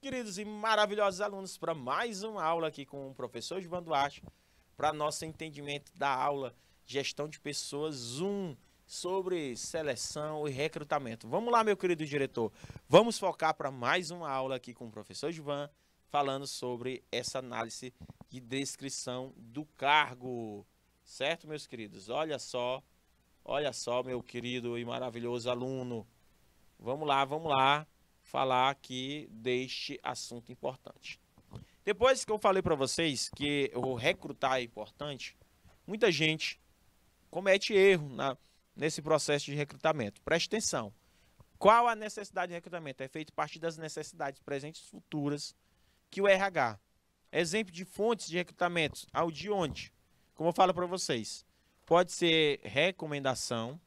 queridos e maravilhosos alunos, para mais uma aula aqui com o professor Gilvan Duarte, para nosso entendimento da aula Gestão de Pessoas 1, sobre seleção e recrutamento. Vamos lá, meu querido diretor, vamos focar para mais uma aula aqui com o professor Gilvan, falando sobre essa análise de descrição do cargo. Certo, meus queridos? Olha só, olha só, meu querido e maravilhoso aluno. Vamos lá, vamos lá falar aqui deste assunto importante. Depois que eu falei para vocês que o recrutar é importante, muita gente comete erro na, nesse processo de recrutamento. Preste atenção. Qual a necessidade de recrutamento? É feito a partir das necessidades presentes e futuras que o RH. Exemplo de fontes de recrutamento, ao de onde? Como eu falo para vocês, pode ser recomendação,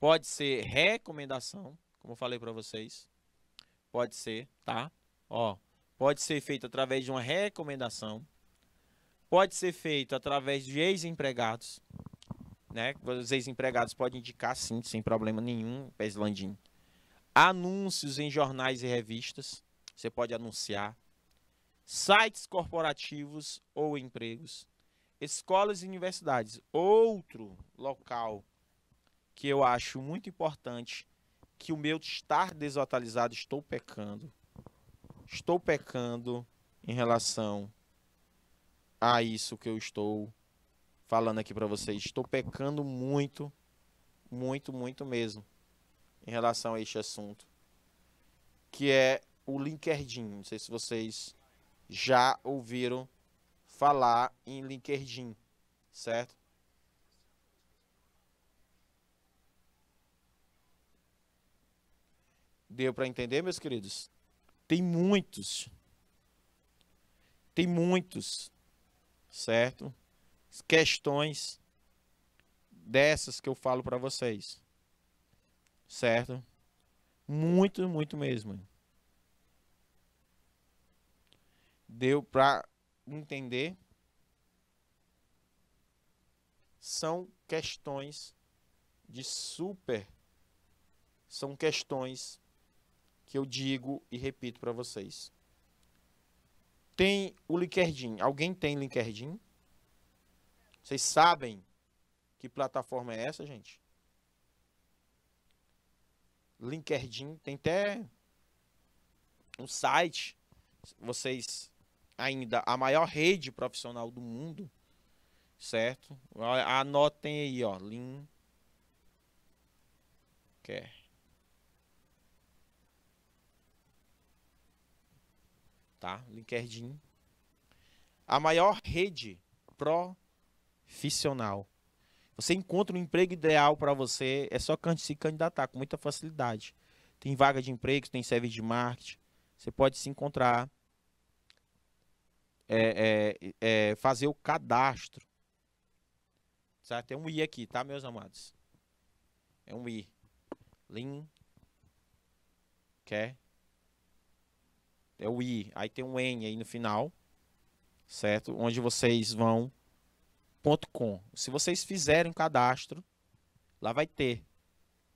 pode ser recomendação, como eu falei para vocês. Pode ser, tá? Ó, pode ser feito através de uma recomendação. Pode ser feito através de ex-empregados, né? Os ex-empregados podem indicar sim, sem problema nenhum, Peslandim. Anúncios em jornais e revistas, você pode anunciar. Sites corporativos ou empregos. Escolas e universidades. Outro local que eu acho muito importante que o meu estar desatualizado, estou pecando. Estou pecando em relação a isso que eu estou falando aqui para vocês. Estou pecando muito, muito, muito mesmo em relação a este assunto, que é o LinkedIn. Não sei se vocês já ouviram falar em LinkedIn, certo? Deu para entender, meus queridos? Tem muitos. Tem muitos, certo? Questões dessas que eu falo para vocês. Certo? Muito, muito mesmo. Deu para entender? São questões de super são questões que eu digo e repito para vocês. Tem o LinkedIn. Alguém tem LinkedIn? Vocês sabem que plataforma é essa, gente? LinkedIn tem até um site. Vocês ainda a maior rede profissional do mundo, certo? Anotem aí, ó, Linkedin tá? LinkedIn. A maior rede profissional. Você encontra um emprego ideal para você, é só se candidatar com muita facilidade. Tem vaga de emprego, tem serviço de marketing, você pode se encontrar, é, é, é, fazer o cadastro. Certo? tem um I aqui, tá, meus amados? É um I. Lin. Quer é o i, aí tem um n aí no final, certo? Onde vocês vão .com. Se vocês fizerem um cadastro, lá vai ter.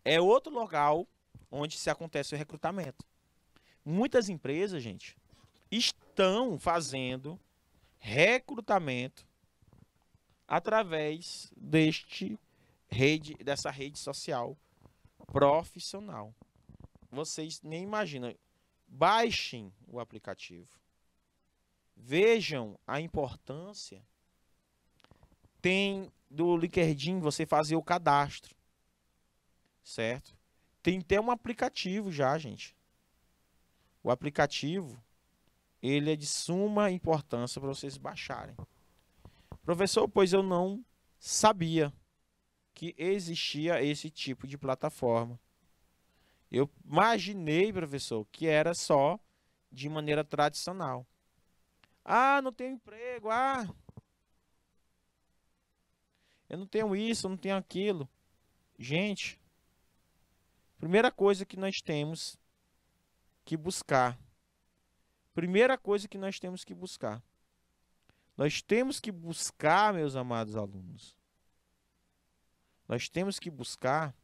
É outro local onde se acontece o recrutamento. Muitas empresas, gente, estão fazendo recrutamento através deste rede dessa rede social profissional. Vocês nem imaginam baixem o aplicativo. Vejam a importância. Tem do LinkedIn você fazer o cadastro. Certo? Tem até um aplicativo já, gente. O aplicativo ele é de suma importância para vocês baixarem. Professor, pois eu não sabia que existia esse tipo de plataforma. Eu imaginei, professor, que era só de maneira tradicional. Ah, não tenho emprego. Ah, eu não tenho isso, eu não tenho aquilo. Gente, primeira coisa que nós temos que buscar. Primeira coisa que nós temos que buscar. Nós temos que buscar, meus amados alunos. Nós temos que buscar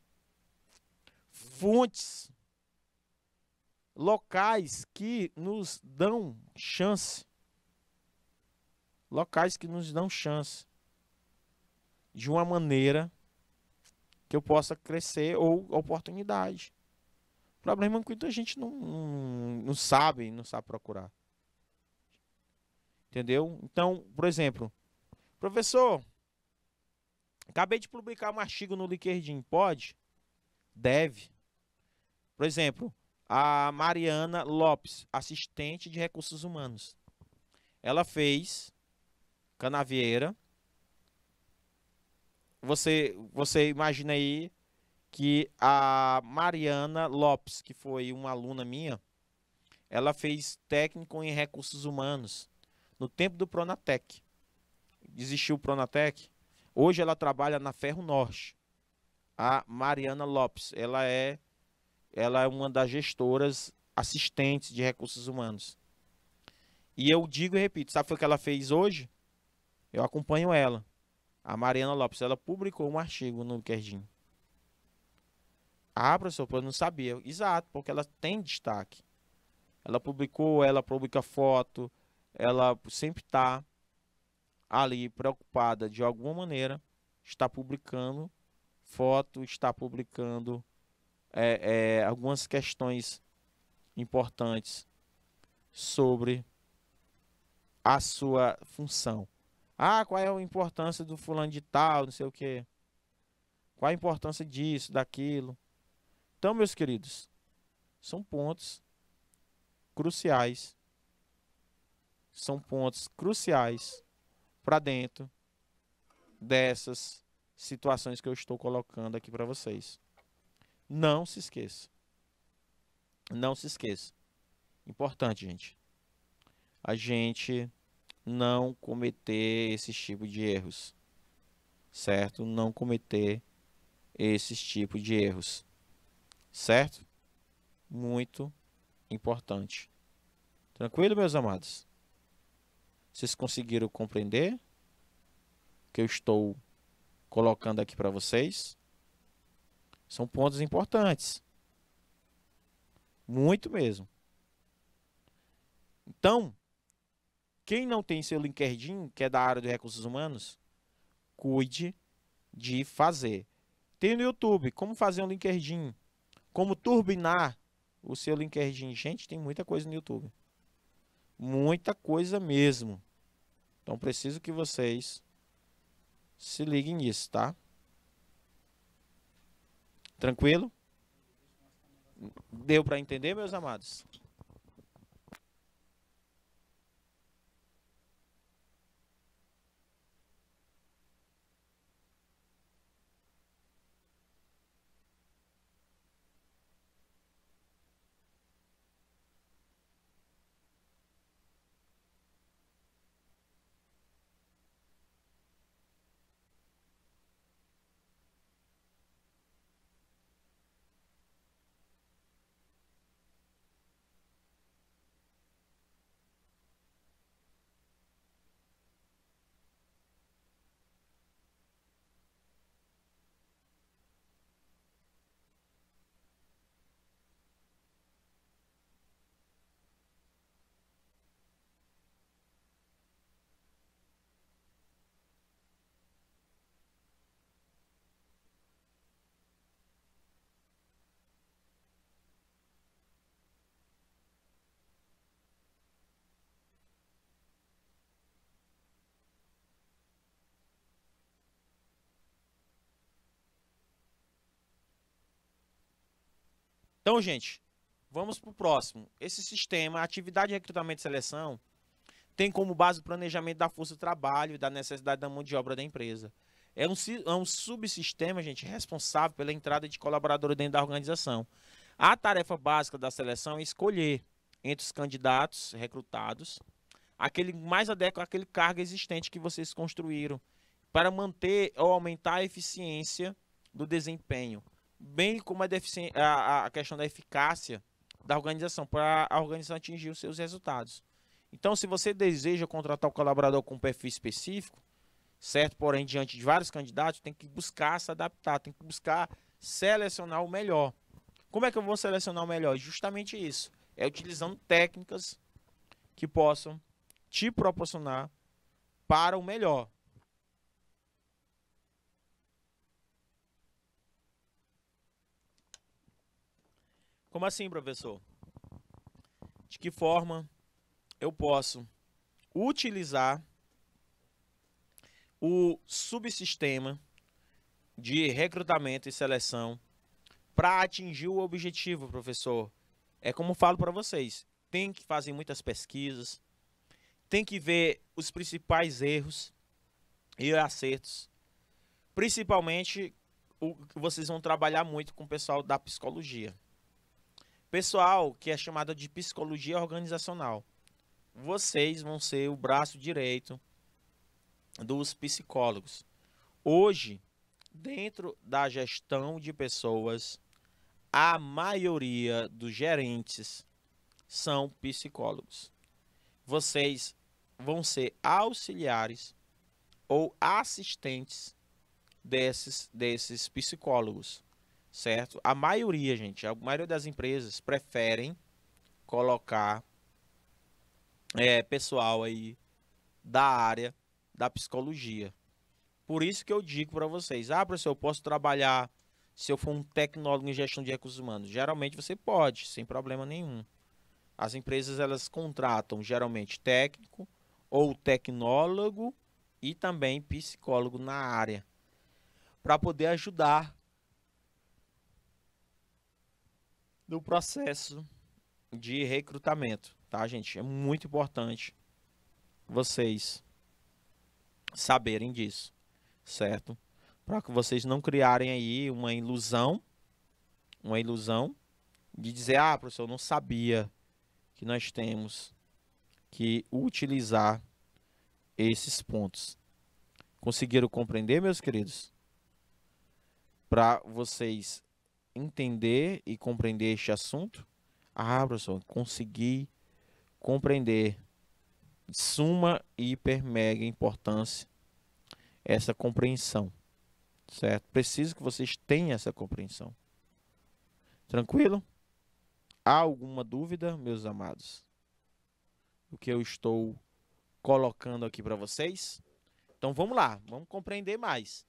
fontes locais que nos dão chance. Locais que nos dão chance de uma maneira que eu possa crescer ou oportunidade. O problema é que muita gente não, não, não sabe, não sabe procurar. Entendeu? Então, por exemplo, professor, acabei de publicar um artigo no LinkedIn, pode? deve. Por exemplo, a Mariana Lopes, assistente de recursos humanos. Ela fez canavieira. Você, você imagina aí que a Mariana Lopes, que foi uma aluna minha, ela fez técnico em recursos humanos no tempo do Pronatec. Desistiu o Pronatec. Hoje ela trabalha na Ferro Norte a Mariana Lopes. Ela é, ela é uma das gestoras assistentes de recursos humanos. E eu digo e repito, sabe o que ela fez hoje? Eu acompanho ela. A Mariana Lopes, ela publicou um artigo no LinkedIn. Ah, professor, eu não sabia. Exato, porque ela tem destaque. Ela publicou, ela publica foto, ela sempre está ali preocupada de alguma maneira, está publicando foto, está publicando é, é, algumas questões importantes sobre a sua função. Ah, qual é a importância do fulano de tal, não sei o que. Qual a importância disso, daquilo. Então, meus queridos, são pontos cruciais. São pontos cruciais para dentro dessas situações que eu estou colocando aqui para vocês. Não se esqueça. Não se esqueça. Importante, gente. A gente não cometer esse tipo de erros. Certo? Não cometer esses tipos de erros. Certo? Muito importante. Tranquilo, meus amados? Vocês conseguiram compreender que eu estou colocando aqui para vocês são pontos importantes. Muito mesmo. Então, quem não tem seu LinkedIn, que é da área de recursos humanos, cuide de fazer. Tem no YouTube como fazer um LinkedIn, como turbinar o seu LinkedIn. Gente, tem muita coisa no YouTube. Muita coisa mesmo. Então preciso que vocês se liguem nisso, tá? Tranquilo? Deu para entender, meus amados? Então, gente, vamos para o próximo. Esse sistema, atividade de recrutamento e seleção, tem como base o planejamento da força de trabalho e da necessidade da mão de obra da empresa. É um, é um subsistema, gente, responsável pela entrada de colaboradores dentro da organização. A tarefa básica da seleção é escolher entre os candidatos recrutados aquele mais adequado àquele cargo existente que vocês construíram para manter ou aumentar a eficiência do desempenho bem como a, a, a questão da eficácia da organização, para a organização atingir os seus resultados. Então, se você deseja contratar o um colaborador com um perfil específico, certo? Porém, diante de vários candidatos, tem que buscar se adaptar, tem que buscar selecionar o melhor. Como é que eu vou selecionar o melhor? Justamente isso. É utilizando técnicas que possam te proporcionar para o melhor. Como assim, professor? De que forma eu posso utilizar o subsistema de recrutamento e seleção para atingir o objetivo, professor? É como falo para vocês, tem que fazer muitas pesquisas, tem que ver os principais erros e acertos, principalmente o que vocês vão trabalhar muito com o pessoal da psicologia. Pessoal que é chamado de psicologia organizacional. Vocês vão ser o braço direito dos psicólogos. Hoje, dentro da gestão de pessoas, a maioria dos gerentes são psicólogos. Vocês vão ser auxiliares ou assistentes desses, desses psicólogos certo? A maioria, gente, a maioria das empresas preferem colocar é, pessoal aí da área da psicologia. Por isso que eu digo para vocês, ah, professor, eu posso trabalhar se eu for um tecnólogo em gestão de recursos humanos. Geralmente você pode, sem problema nenhum. As empresas elas contratam geralmente técnico ou tecnólogo e também psicólogo na área para poder ajudar do processo de recrutamento, tá, gente? É muito importante vocês saberem disso, certo? Para que vocês não criarem aí uma ilusão, uma ilusão de dizer, ah, professor, eu não sabia que nós temos que utilizar esses pontos. Conseguiram compreender, meus queridos? Para vocês entender e compreender este assunto? Ah, professor, consegui compreender de suma e hiper mega importância essa compreensão, certo? Preciso que vocês tenham essa compreensão. Tranquilo? Há alguma dúvida, meus amados? O que eu estou colocando aqui para vocês? Então vamos lá, vamos compreender mais.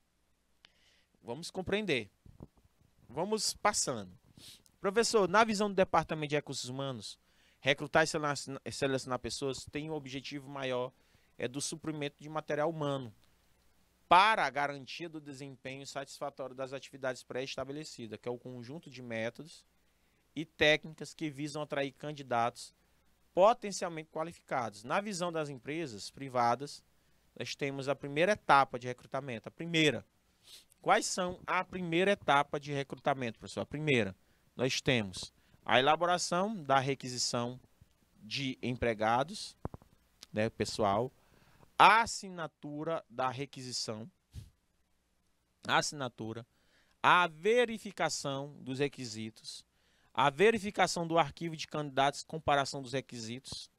Vamos compreender. Vamos passando. Professor, na visão do Departamento de Recursos Humanos, recrutar e selecionar pessoas tem um objetivo maior, é do suprimento de material humano para a garantia do desempenho satisfatório das atividades pré-estabelecidas, que é o conjunto de métodos e técnicas que visam atrair candidatos potencialmente qualificados. Na visão das empresas privadas, nós temos a primeira etapa de recrutamento, a primeira, Quais são a primeira etapa de recrutamento, professor? A primeira, nós temos a elaboração da requisição de empregados, né, pessoal, a assinatura da requisição, a assinatura, a verificação dos requisitos, a verificação do arquivo de candidatos, comparação dos requisitos,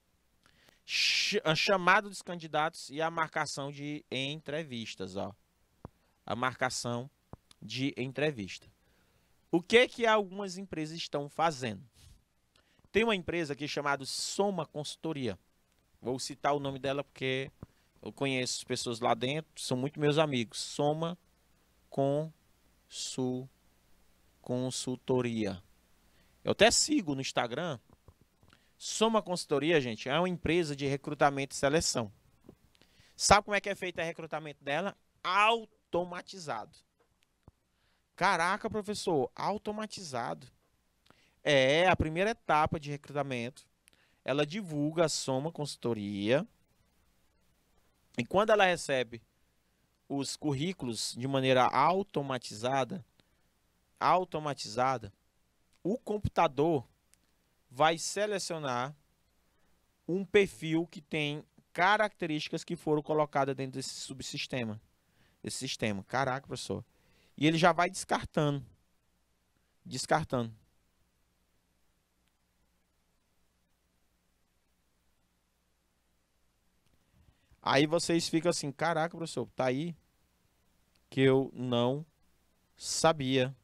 chamado dos candidatos e a marcação de entrevistas, ó a marcação de entrevista. O que é que algumas empresas estão fazendo? Tem uma empresa aqui é chamada Soma Consultoria. Vou citar o nome dela porque eu conheço pessoas lá dentro, são muito meus amigos. Soma Consul, Consultoria. Eu até sigo no Instagram. Soma Consultoria, gente, é uma empresa de recrutamento e seleção. Sabe como é que é feito o recrutamento dela? Alto automatizado. Caraca, professor, automatizado. É, a primeira etapa de recrutamento, ela divulga a soma consultoria. E quando ela recebe os currículos de maneira automatizada, automatizada, o computador vai selecionar um perfil que tem características que foram colocadas dentro desse subsistema esse sistema. Caraca, professor. E ele já vai descartando. Descartando. Aí vocês ficam assim, caraca, professor, tá aí que eu não sabia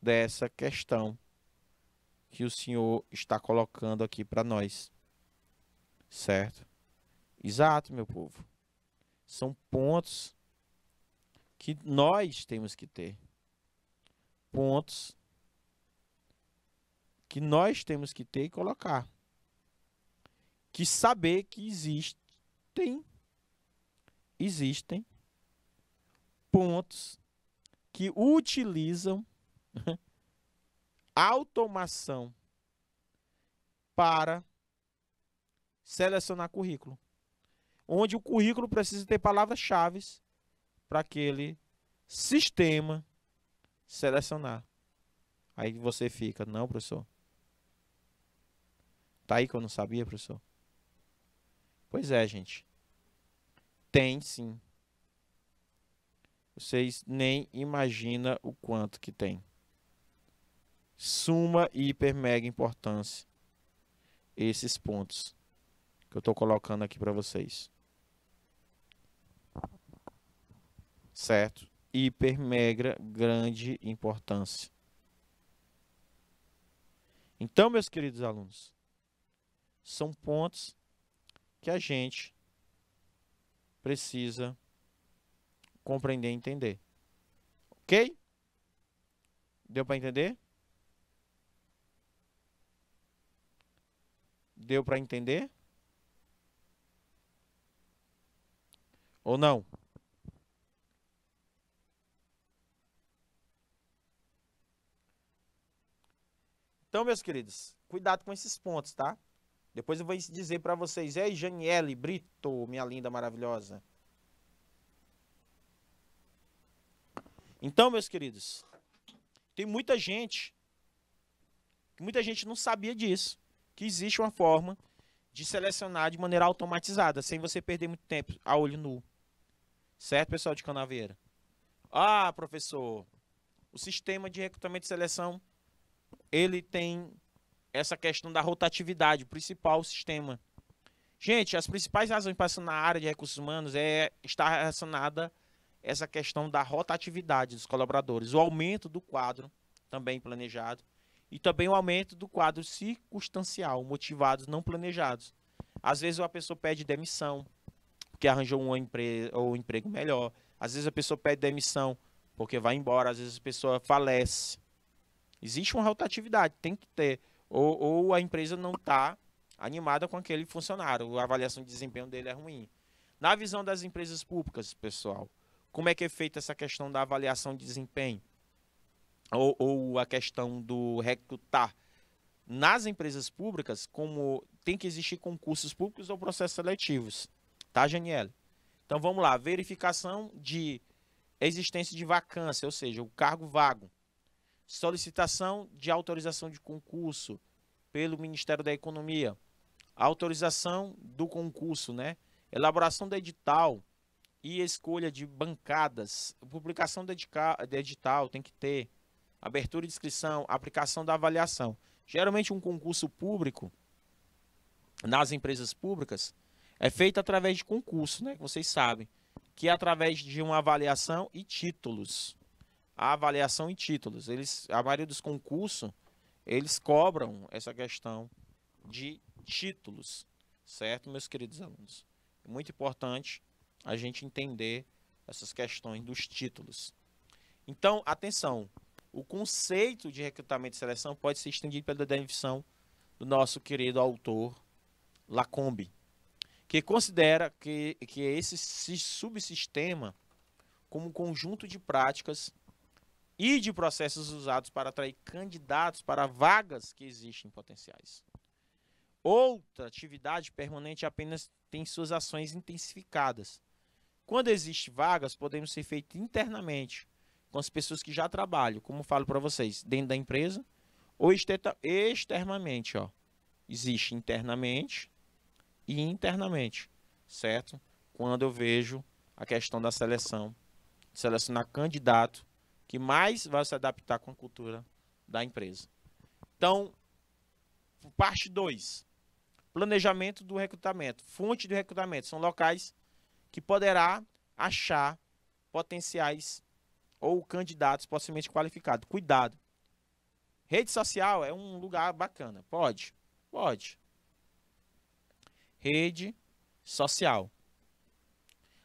dessa questão que o senhor está colocando aqui para nós. Certo? Exato, meu povo. São pontos que nós temos que ter. Pontos que nós temos que ter e colocar. Que saber que existem existem pontos que utilizam automação para selecionar currículo. Onde o currículo precisa ter palavras-chave para aquele sistema selecionar. Aí você fica, não, professor. Tá aí que eu não sabia, professor. Pois é, gente. Tem sim. Vocês nem imagina o quanto que tem. Suma e hiper mega importância esses pontos que eu estou colocando aqui para vocês. certo? Hiper, mega, grande importância. Então, meus queridos alunos, são pontos que a gente precisa compreender e entender. Ok? Deu para entender? Deu para entender? Ou não? Então, meus queridos, cuidado com esses pontos, tá? Depois eu vou dizer para vocês. É Janiele Brito, minha linda, maravilhosa. Então, meus queridos, tem muita gente, muita gente não sabia disso, que existe uma forma de selecionar de maneira automatizada, sem você perder muito tempo a olho nu. Certo, pessoal de Canaveira? Ah, professor, o sistema de recrutamento e seleção ele tem essa questão da rotatividade, o principal sistema. Gente, as principais razões isso na área de recursos humanos é estar relacionada essa questão da rotatividade dos colaboradores, o aumento do quadro também planejado e também o aumento do quadro circunstancial, motivados não planejados. Às vezes uma pessoa pede demissão porque arranjou um ou um emprego melhor. Às vezes a pessoa pede demissão porque vai embora, às vezes a pessoa falece. Existe uma rotatividade, tem que ter. Ou, ou a empresa não está animada com aquele funcionário, a avaliação de desempenho dele é ruim. Na visão das empresas públicas, pessoal, como é que é feita essa questão da avaliação de desempenho? Ou, ou a questão do recrutar? Nas empresas públicas, como tem que existir concursos públicos ou processos seletivos, tá, Janiel? Então vamos lá, verificação de existência de vacância, ou seja, o cargo vago solicitação de autorização de concurso pelo Ministério da Economia, autorização do concurso, né? Elaboração do edital e escolha de bancadas, publicação do edital tem que ter, abertura de inscrição, aplicação da avaliação. Geralmente um concurso público nas empresas públicas é feito através de concurso, né? Vocês sabem que é através de uma avaliação e títulos a avaliação em títulos. Eles, a maioria dos concursos, eles cobram essa questão de títulos, certo, meus queridos alunos? É muito importante a gente entender essas questões dos títulos. Então, atenção, o conceito de recrutamento e seleção pode ser estendido pela definição do nosso querido autor Lacombe, que considera que, que esse subsistema como um conjunto de práticas e de processos usados para atrair candidatos para vagas que existem potenciais. Outra atividade permanente apenas tem suas ações intensificadas. Quando existem vagas, podemos ser feitos internamente, com as pessoas que já trabalham, como falo para vocês, dentro da empresa, ou externamente. Ó. Existe internamente e internamente, certo? Quando eu vejo a questão da seleção, selecionar candidato que mais vai se adaptar com a cultura da empresa. Então, parte 2. Planejamento do recrutamento. Fonte do recrutamento. São locais que poderá achar potenciais ou candidatos possivelmente qualificados. Cuidado. Rede social é um lugar bacana. Pode? Pode. Rede social.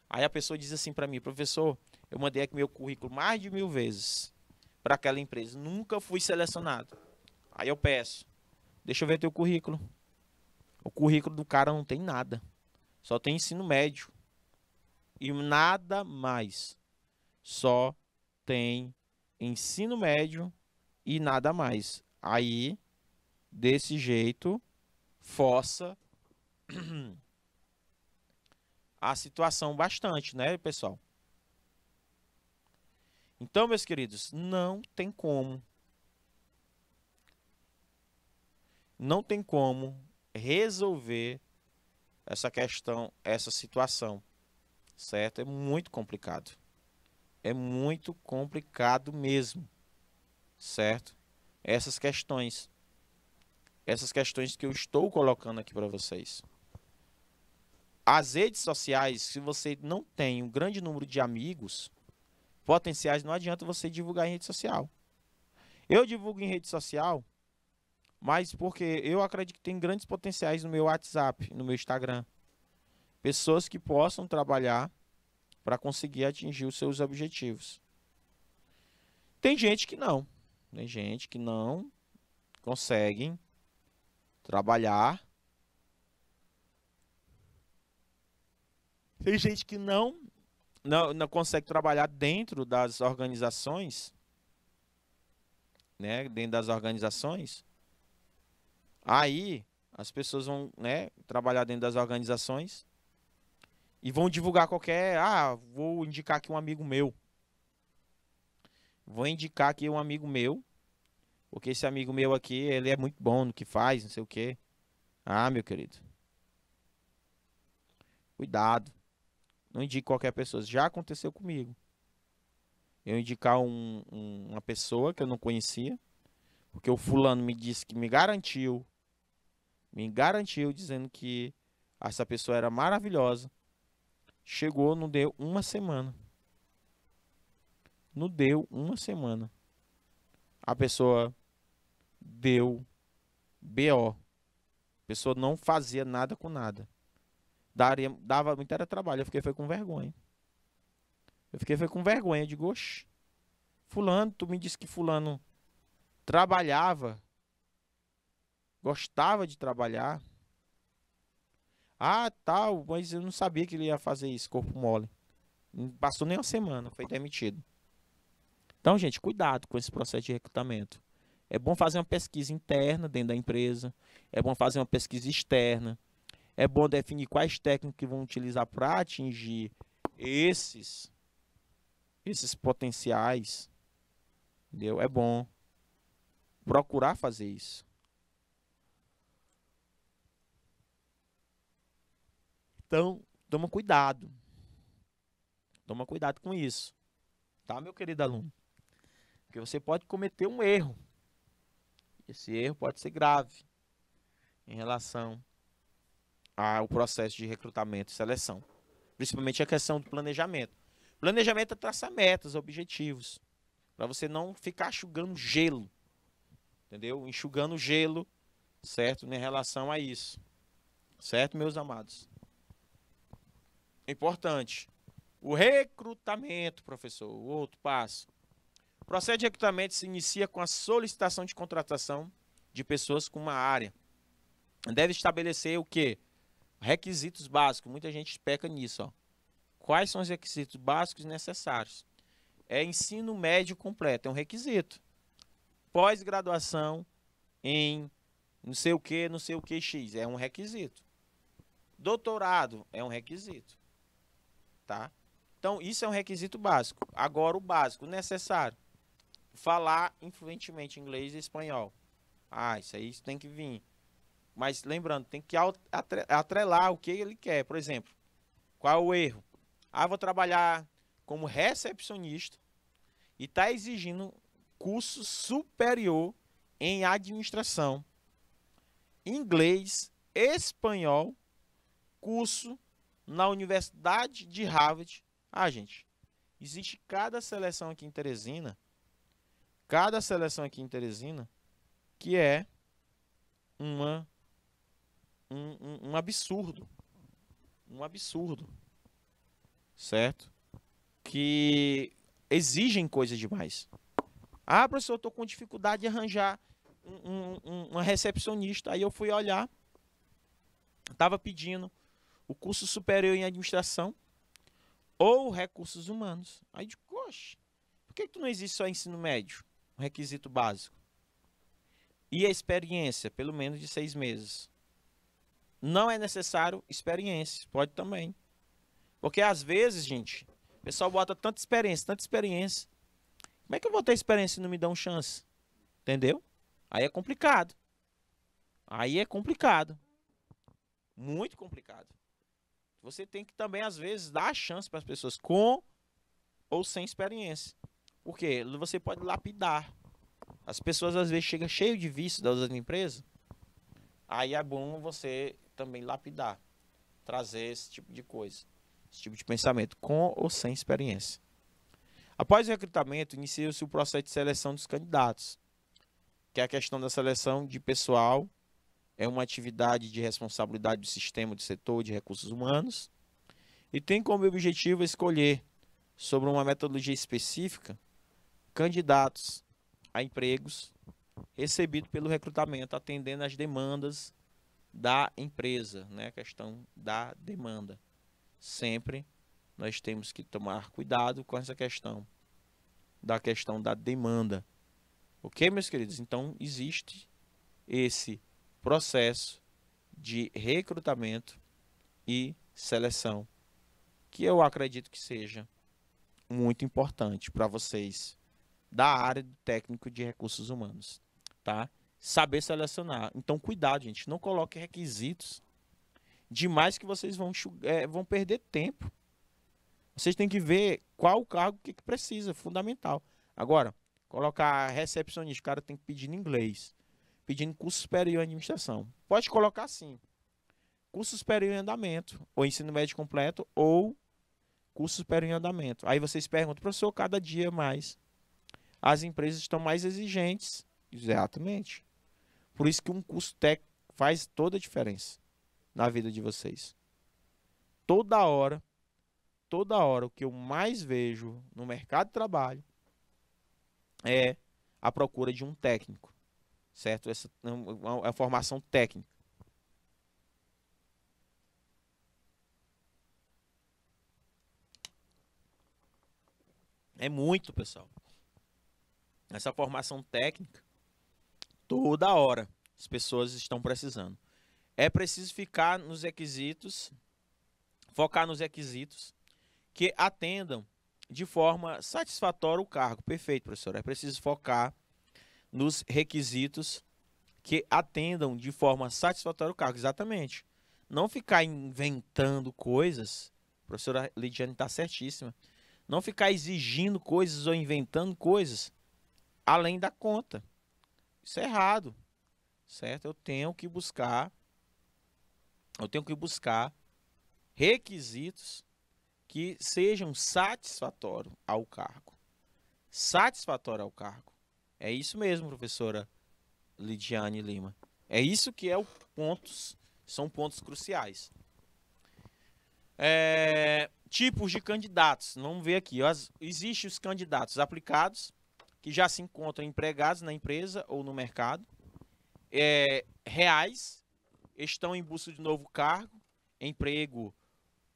Aí a pessoa diz assim para mim, professor, eu mandei aqui meu currículo mais de mil vezes para aquela empresa. Nunca fui selecionado. Aí eu peço, deixa eu ver teu currículo. O currículo do cara não tem nada. Só tem ensino médio. E nada mais. Só tem ensino médio e nada mais. Aí, desse jeito, força a situação bastante, né, pessoal? Então, meus queridos, não tem como. Não tem como resolver essa questão, essa situação. Certo? É muito complicado. É muito complicado mesmo. Certo? Essas questões. Essas questões que eu estou colocando aqui para vocês. As redes sociais, se você não tem um grande número de amigos, potenciais, não adianta você divulgar em rede social. Eu divulgo em rede social, mas porque eu acredito que tem grandes potenciais no meu WhatsApp, no meu Instagram. Pessoas que possam trabalhar para conseguir atingir os seus objetivos. Tem gente que não. Tem gente que não conseguem trabalhar. Tem gente que não não, não consegue trabalhar dentro das organizações, né? Dentro das organizações, aí as pessoas vão, né? Trabalhar dentro das organizações e vão divulgar qualquer, ah, vou indicar aqui um amigo meu. Vou indicar aqui um amigo meu, porque esse amigo meu aqui, ele é muito bom no que faz, não sei o quê. Ah, meu querido. Cuidado. Não indico qualquer pessoa. Já aconteceu comigo. Eu indicar um, um, uma pessoa que eu não conhecia, porque o fulano me disse que me garantiu, me garantiu dizendo que essa pessoa era maravilhosa. Chegou, não deu uma semana. Não deu uma semana. A pessoa deu BO. A pessoa não fazia nada com nada. Daria, dava muito era trabalho. Eu fiquei foi com vergonha. Eu fiquei foi com vergonha. de oxe, fulano, tu me disse que fulano trabalhava, gostava de trabalhar. Ah, tal, mas eu não sabia que ele ia fazer isso, corpo mole. Não passou nem uma semana, foi demitido. Então, gente, cuidado com esse processo de recrutamento. É bom fazer uma pesquisa interna dentro da empresa, é bom fazer uma pesquisa externa é bom definir quais técnicas que vão utilizar para atingir esses esses potenciais. Entendeu? É bom procurar fazer isso. Então, toma cuidado. Toma cuidado com isso. Tá, meu querido aluno? Porque você pode cometer um erro. Esse erro pode ser grave em relação ao processo de recrutamento e seleção. Principalmente a questão do planejamento. Planejamento é traçar metas, objetivos, para você não ficar enxugando gelo, entendeu? Enxugando gelo, certo? Em relação a isso, certo, meus amados? Importante. O recrutamento, professor, o outro passo. O processo de recrutamento se inicia com a solicitação de contratação de pessoas com uma área. Deve estabelecer o que? Requisitos básicos. Muita gente peca nisso. Ó. Quais são os requisitos básicos necessários? É ensino médio completo, é um requisito. Pós-graduação em não sei o que, não sei o que X, é um requisito. Doutorado é um requisito. Tá? Então, isso é um requisito básico. Agora, o básico necessário. Falar influentemente inglês e espanhol. Ah, isso aí isso tem que vir. Mas lembrando, tem que atrelar o que ele quer. Por exemplo, qual é o erro? Ah, vou trabalhar como recepcionista e está exigindo curso superior em administração, inglês, espanhol, curso na Universidade de Harvard. Ah, gente, existe cada seleção aqui em Teresina, cada seleção aqui em Teresina, que é uma um, um, absurdo. Um absurdo. Certo? Que exigem coisas demais. Ah, professor, eu estou com dificuldade de arranjar um, um, uma recepcionista. Aí eu fui olhar, estava pedindo o curso superior em administração ou recursos humanos. Aí de coxa, por que, que tu não existe só ensino médio? Um requisito básico. E a experiência, pelo menos de seis meses. Não é necessário experiência, pode também. Porque às vezes, gente, o pessoal bota tanta experiência, tanta experiência. Como é que eu vou ter experiência e não me dão chance? Entendeu? Aí é complicado. Aí é complicado. Muito complicado. Você tem que também, às vezes, dar a chance para as pessoas com ou sem experiência. Porque você pode lapidar. As pessoas às vezes chegam cheio de vício das outras empresas. Aí é bom você também lapidar, trazer esse tipo de coisa, esse tipo de pensamento, com ou sem experiência. Após o recrutamento, inicia-se o processo de seleção dos candidatos, que é a questão da seleção de pessoal, é uma atividade de responsabilidade do sistema, de setor de recursos humanos, e tem como objetivo escolher, sobre uma metodologia específica, candidatos a empregos recebidos pelo recrutamento, atendendo às demandas da empresa, né? a questão da demanda. Sempre nós temos que tomar cuidado com essa questão, da questão da demanda. Ok, meus queridos? Então, existe esse processo de recrutamento e seleção, que eu acredito que seja muito importante para vocês da área do técnico de recursos humanos, tá? saber selecionar. Então, cuidado, gente. Não coloque requisitos demais que vocês vão, é, vão perder tempo. Vocês têm que ver qual o cargo que, precisa, fundamental. Agora, colocar recepcionista, o cara tem que pedir em inglês, pedindo curso superior em administração. Pode colocar sim. Curso superior em andamento, ou ensino médio completo, ou curso superior em andamento. Aí vocês perguntam, professor, cada dia mais as empresas estão mais exigentes. Exatamente. Por isso que um curso técnico faz toda a diferença na vida de vocês. Toda hora, toda hora, o que eu mais vejo no mercado de trabalho é a procura de um técnico, certo? Essa é, é, é a formação técnica. É muito, pessoal. Essa formação técnica toda hora. As pessoas estão precisando. É preciso ficar nos requisitos, focar nos requisitos que atendam de forma satisfatória o cargo. Perfeito, professor. É preciso focar nos requisitos que atendam de forma satisfatória o cargo. Exatamente. Não ficar inventando coisas. A professora Lidiane está certíssima. Não ficar exigindo coisas ou inventando coisas além da conta. Isso é errado, certo? Eu tenho que buscar, eu tenho que buscar requisitos que sejam satisfatórios ao cargo. Satisfatório ao cargo. É isso mesmo, professora Lidiane Lima. É isso que é o pontos, são pontos cruciais. É, tipos de candidatos. Vamos ver aqui. Existem os candidatos aplicados, que já se encontram empregados na empresa ou no mercado, é, reais, estão em busca de novo cargo, emprego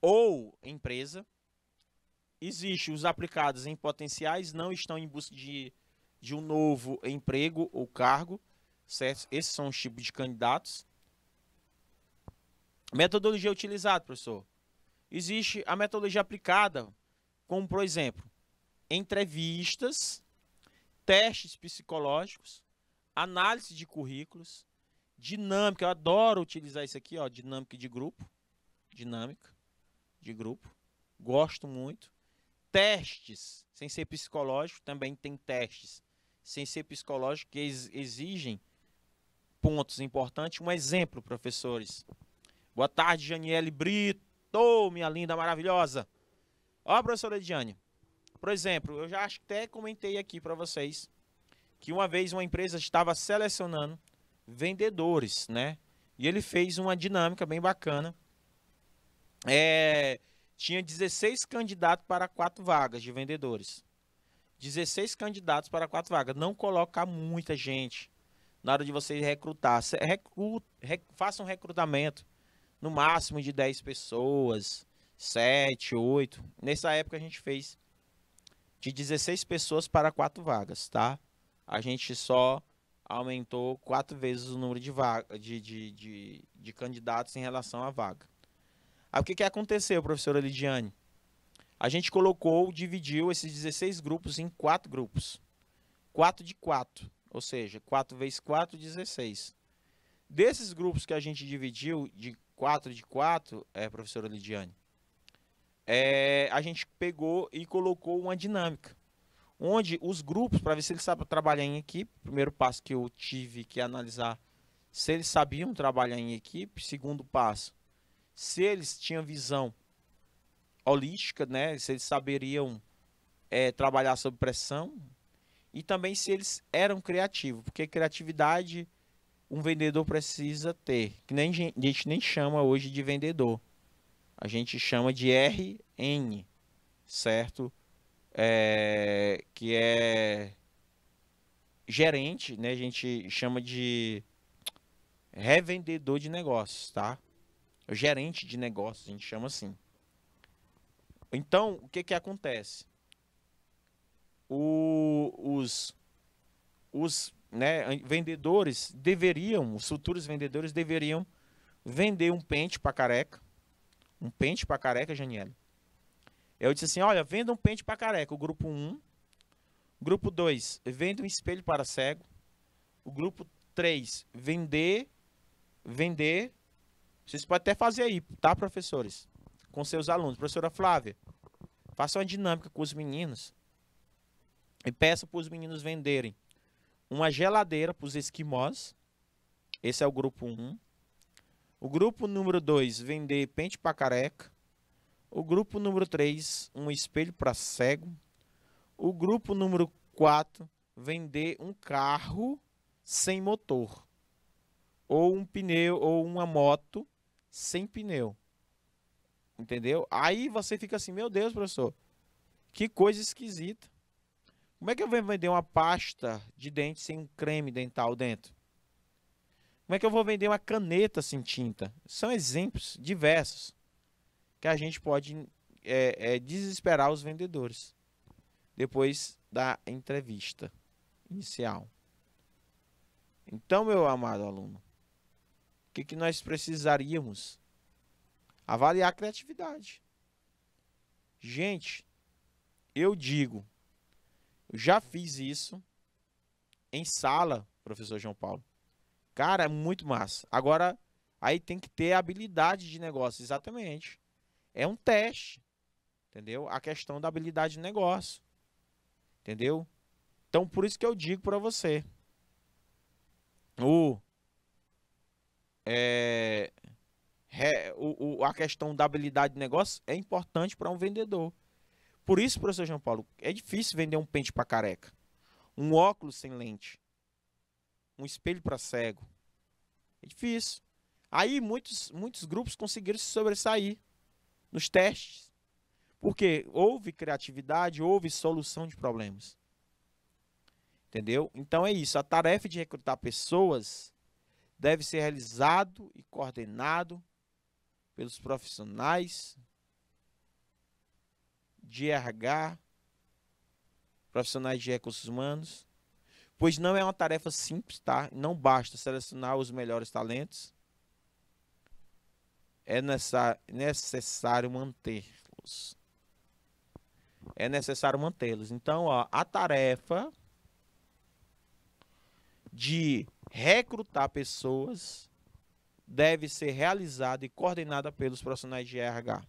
ou empresa. Existem os aplicados em potenciais, não estão em busca de, de um novo emprego ou cargo, certo? Esses são os tipos de candidatos. Metodologia utilizada, professor. Existe a metodologia aplicada, como por exemplo, entrevistas testes psicológicos, análise de currículos, dinâmica. Eu adoro utilizar isso aqui, ó, dinâmica de grupo, dinâmica de grupo. Gosto muito. Testes, sem ser psicológico, também tem testes, sem ser psicológico, que exigem pontos importantes. Um exemplo, professores. Boa tarde, Janiele Brito, minha linda, maravilhosa. Ó, professora Ediane, por exemplo, eu já até comentei aqui para vocês que uma vez uma empresa estava selecionando vendedores, né? E ele fez uma dinâmica bem bacana. É, tinha 16 candidatos para quatro vagas de vendedores. 16 candidatos para quatro vagas. Não coloca muita gente na hora de vocês recrutar. rec, faça um recrutamento no máximo de 10 pessoas, 7, 8. Nessa época a gente fez de 16 pessoas para quatro vagas, tá? A gente só aumentou quatro vezes o número de, vaga, de, de, de, de candidatos em relação à vaga. Aí o que, que aconteceu, professora Lidiane? A gente colocou, dividiu esses 16 grupos em quatro grupos. 4 de 4, ou seja, 4 vezes 4, 16. Desses grupos que a gente dividiu de 4 de 4, é, professora Lidiane, é, a gente pegou e colocou uma dinâmica. Onde os grupos, para ver se eles sabem trabalhar em equipe, primeiro passo que eu tive que analisar se eles sabiam trabalhar em equipe, segundo passo, se eles tinham visão holística, né? se eles saberiam é, trabalhar sob pressão, e também se eles eram criativos, porque criatividade um vendedor precisa ter, que nem, a gente nem chama hoje de vendedor a gente chama de RN, certo? É, que é gerente, né? A gente chama de revendedor de negócios, tá? É o gerente de negócios, a gente chama assim. Então, o que que acontece? O, os os né, vendedores deveriam, os futuros vendedores deveriam vender um pente para careca, um pente para careca, Janiele. Eu disse assim: olha, venda um pente para careca, o grupo 1. Grupo 2, venda um espelho para cego. O grupo 3, vender. Vender. Vocês podem até fazer aí, tá, professores? Com seus alunos. Professora Flávia, faça uma dinâmica com os meninos. E peça para os meninos venderem uma geladeira para os esquimós. Esse é o grupo 1. O grupo número 2, vender pente para careca. O grupo número 3, um espelho para cego. O grupo número 4, vender um carro sem motor. Ou um pneu, ou uma moto sem pneu. Entendeu? Aí você fica assim, meu Deus, professor, que coisa esquisita. Como é que eu vou vender uma pasta de dente sem um creme dental dentro? Como é que eu vou vender uma caneta sem tinta? São exemplos diversos que a gente pode é, é, desesperar os vendedores depois da entrevista inicial. Então, meu amado aluno, o que, que nós precisaríamos? Avaliar a criatividade. Gente, eu digo, eu já fiz isso em sala, professor João Paulo. Cara, é muito massa. Agora, aí tem que ter habilidade de negócio, exatamente. É um teste, entendeu? A questão da habilidade de negócio, entendeu? Então, por isso que eu digo para você. O, é, é, o, o, a questão da habilidade de negócio é importante para um vendedor. Por isso, professor João Paulo, é difícil vender um pente para careca, um óculos sem lente, um espelho para cego. É difícil. Aí muitos, muitos grupos conseguiram se sobressair nos testes. Porque houve criatividade, houve solução de problemas. Entendeu? Então é isso. A tarefa de recrutar pessoas deve ser realizado e coordenado pelos profissionais de RH, profissionais de recursos humanos, pois não é uma tarefa simples, tá? Não basta selecionar os melhores talentos, é necessário mantê-los. É necessário mantê-los. Então, ó, a tarefa de recrutar pessoas deve ser realizada e coordenada pelos profissionais de RH,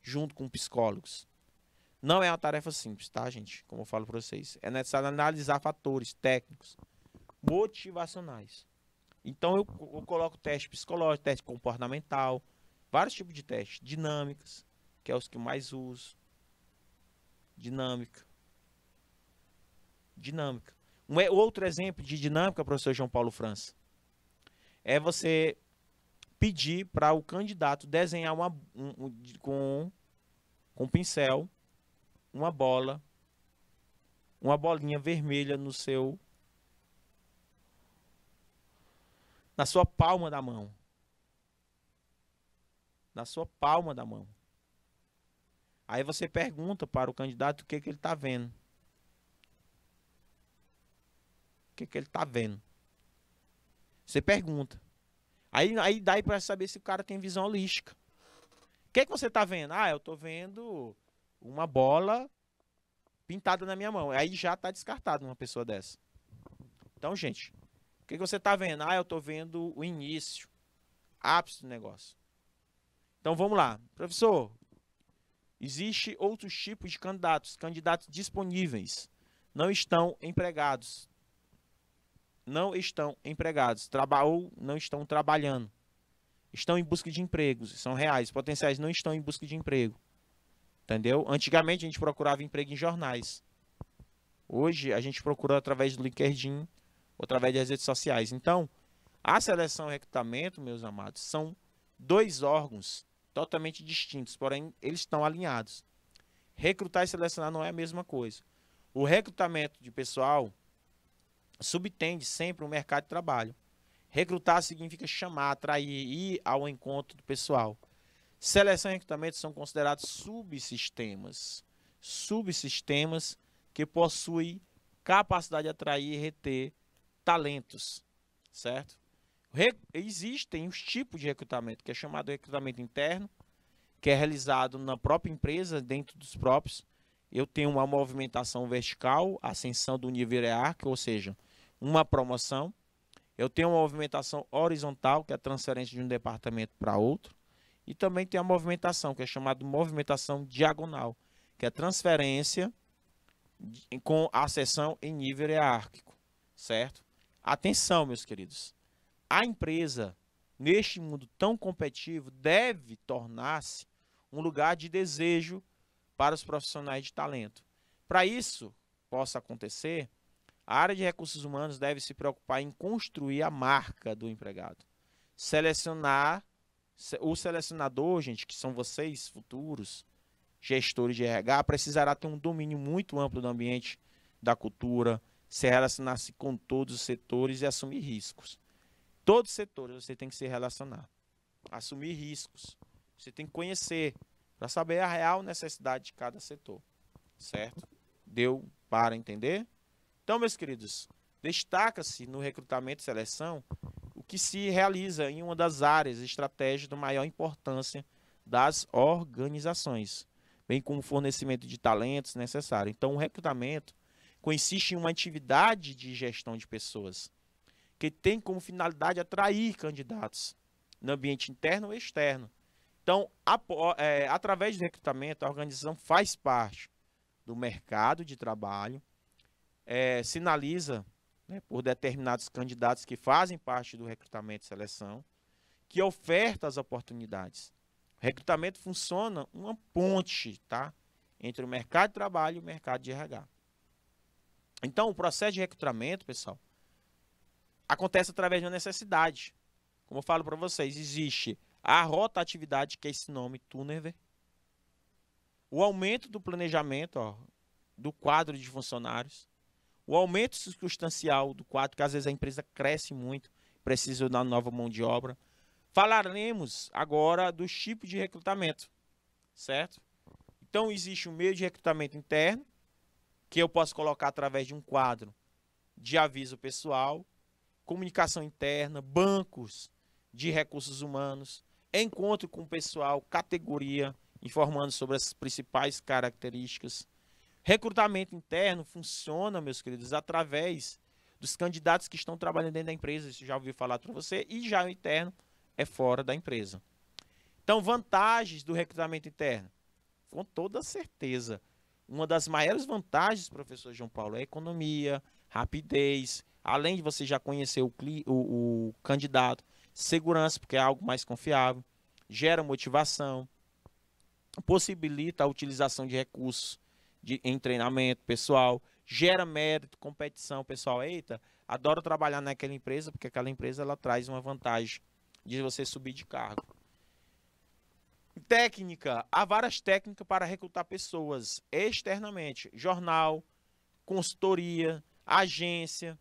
junto com psicólogos. Não é uma tarefa simples, tá, gente? Como eu falo para vocês. É necessário analisar fatores técnicos, motivacionais. Então, eu, eu coloco teste psicológico, teste comportamental, vários tipos de testes. Dinâmicas, que é os que eu mais uso. Dinâmica. Dinâmica. Um outro exemplo de dinâmica, professor João Paulo França, é você pedir para o candidato desenhar uma, um, um, com, com pincel uma bola, uma bolinha vermelha no seu na sua palma da mão. Na sua palma da mão. Aí você pergunta para o candidato o que, que ele está vendo. O que, que ele está vendo. Você pergunta. Aí, aí dá para saber se o cara tem visão holística. O que, que você está vendo? Ah, eu estou vendo uma bola pintada na minha mão. Aí já está descartado uma pessoa dessa. Então, gente, o que, que você está vendo? Ah, eu estou vendo o início, ápice do negócio. Então, vamos lá. Professor, existe outros tipos de candidatos, candidatos disponíveis. Não estão empregados. Não estão empregados. Traba ou não estão trabalhando. Estão em busca de empregos. São reais. Potenciais não estão em busca de emprego. Entendeu? Antigamente a gente procurava emprego em jornais. Hoje a gente procura através do LinkedIn, ou através das redes sociais. Então, a seleção e o recrutamento, meus amados, são dois órgãos totalmente distintos, porém eles estão alinhados. Recrutar e selecionar não é a mesma coisa. O recrutamento de pessoal subtende sempre o mercado de trabalho. Recrutar significa chamar, atrair, ir ao encontro do pessoal. Seleção e recrutamento são considerados subsistemas. Subsistemas que possuem capacidade de atrair e reter talentos, certo? Re existem os tipos de recrutamento, que é chamado de recrutamento interno, que é realizado na própria empresa, dentro dos próprios. Eu tenho uma movimentação vertical, ascensão do nível hierárquico, ou seja, uma promoção. Eu tenho uma movimentação horizontal, que é a transferência de um departamento para outro. E também tem a movimentação, que é chamada movimentação diagonal, que é transferência com a seção em nível hierárquico, certo? Atenção, meus queridos. A empresa, neste mundo tão competitivo, deve tornar-se um lugar de desejo para os profissionais de talento. Para isso possa acontecer, a área de recursos humanos deve se preocupar em construir a marca do empregado, selecionar o selecionador, gente, que são vocês, futuros gestores de RH, precisará ter um domínio muito amplo do ambiente, da cultura, se relacionar-se com todos os setores e assumir riscos. Todos os setores você tem que se relacionar, assumir riscos. Você tem que conhecer para saber a real necessidade de cada setor, certo? Deu para entender? Então, meus queridos, destaca-se no recrutamento e seleção que se realiza em uma das áreas estratégicas de maior importância das organizações, bem como o fornecimento de talentos necessários. Então, o recrutamento consiste em uma atividade de gestão de pessoas que tem como finalidade atrair candidatos no ambiente interno ou externo. Então, a, é, através do recrutamento, a organização faz parte do mercado de trabalho, é, sinaliza né, por determinados candidatos que fazem parte do recrutamento e seleção, que oferta as oportunidades. O recrutamento funciona uma ponte, tá? Entre o mercado de trabalho e o mercado de RH. Então, o processo de recrutamento, pessoal, acontece através de uma necessidade. Como eu falo para vocês, existe a rotatividade, que é esse nome, Tunerver. O aumento do planejamento, ó, do quadro de funcionários. O aumento circunstancial do quadro, que às vezes a empresa cresce muito, precisa da nova mão de obra. Falaremos agora dos tipos de recrutamento, certo? Então, existe um meio de recrutamento interno, que eu posso colocar através de um quadro de aviso pessoal, comunicação interna, bancos de recursos humanos, encontro com o pessoal, categoria, informando sobre as principais características Recrutamento interno funciona, meus queridos, através dos candidatos que estão trabalhando dentro da empresa, isso já ouviu falar para você, e já o interno é fora da empresa. Então, vantagens do recrutamento interno. Com toda certeza, uma das maiores vantagens, professor João Paulo, é economia, rapidez, além de você já conhecer o, o, o candidato, segurança, porque é algo mais confiável, gera motivação, possibilita a utilização de recursos de, em treinamento pessoal, gera mérito, competição, pessoal. Eita, adoro trabalhar naquela empresa porque aquela empresa ela traz uma vantagem de você subir de cargo. Técnica, há várias técnicas para recrutar pessoas externamente, jornal, consultoria, agência,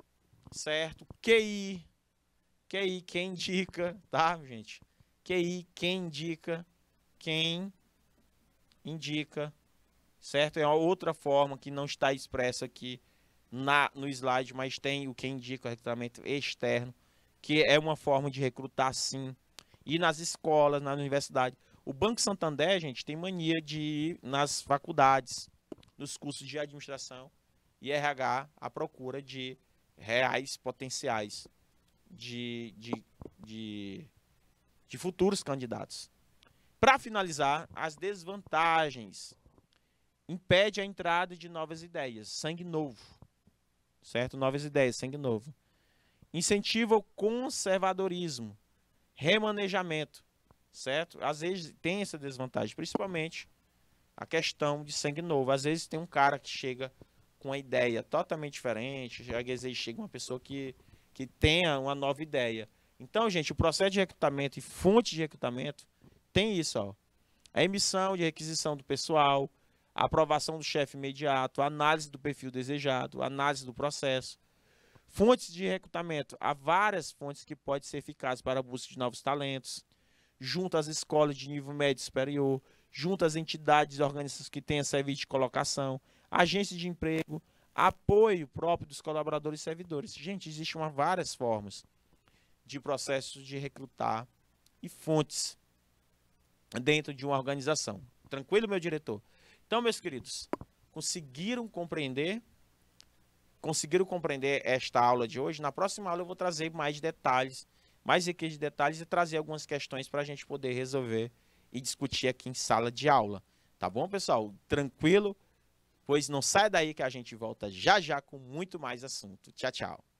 certo? QI, QI quem indica, tá, gente? QI quem indica, quem indica certo? É uma outra forma que não está expressa aqui na, no slide, mas tem o que indica o recrutamento externo, que é uma forma de recrutar sim. E nas escolas, na universidade. O Banco Santander, gente, tem mania de ir nas faculdades, nos cursos de administração e RH, à procura de reais potenciais de, de, de, de futuros candidatos. Para finalizar, as desvantagens impede a entrada de novas ideias, sangue novo. Certo? Novas ideias, sangue novo. Incentiva o conservadorismo, remanejamento, certo? Às vezes tem essa desvantagem, principalmente a questão de sangue novo. Às vezes tem um cara que chega com uma ideia totalmente diferente, às vezes chega uma pessoa que, que tenha uma nova ideia. Então, gente, o processo de recrutamento e fonte de recrutamento tem isso, ó. A emissão de requisição do pessoal, aprovação do chefe imediato, análise do perfil desejado, análise do processo. Fontes de recrutamento. Há várias fontes que podem ser eficazes para a busca de novos talentos, junto às escolas de nível médio superior, junto às entidades e organizações que têm serviço de colocação, agências de emprego, apoio próprio dos colaboradores e servidores. Gente, existem várias formas de processos de recrutar e fontes dentro de uma organização. Tranquilo, meu diretor? Então, meus queridos, conseguiram compreender? Conseguiram compreender esta aula de hoje? Na próxima aula eu vou trazer mais detalhes, mais riqueza de detalhes e trazer algumas questões para a gente poder resolver e discutir aqui em sala de aula. Tá bom, pessoal? Tranquilo? Pois não sai daí que a gente volta já já com muito mais assunto. Tchau, tchau.